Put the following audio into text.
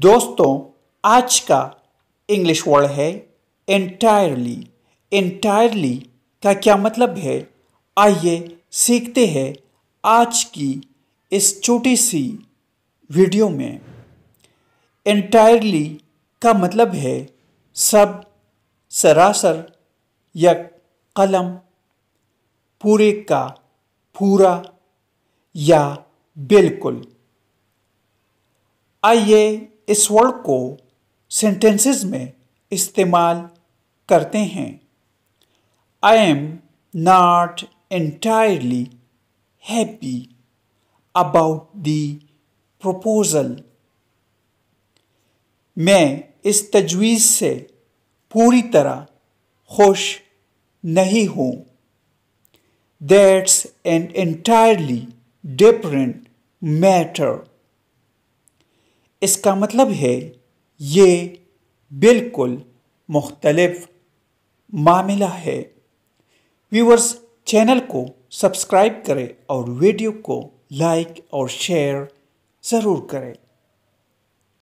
दोस्तों आज का इंग्लिश वर्ड है एंटायरली एंटायरली का क्या मतलब है आइए सीखते हैं आज की इस छोटी सी वीडियो में एंटायरली का मतलब है सब सरासर या कलम पूरे का पूरा या बिल्कुल आइए इस वर्ड को सेंटेंसेस में इस्तेमाल करते हैं I am not entirely happy about the proposal मैं इस तजवीज़ से पूरी तरह खुश नहीं हूँ that's an entirely different matter इसका मतलब है ये बिल्कुल मुख्तलफ मामला है व्यूवर्स चैनल को सब्सक्राइब करें और वीडियो को लाइक और शेयर ज़रूर करें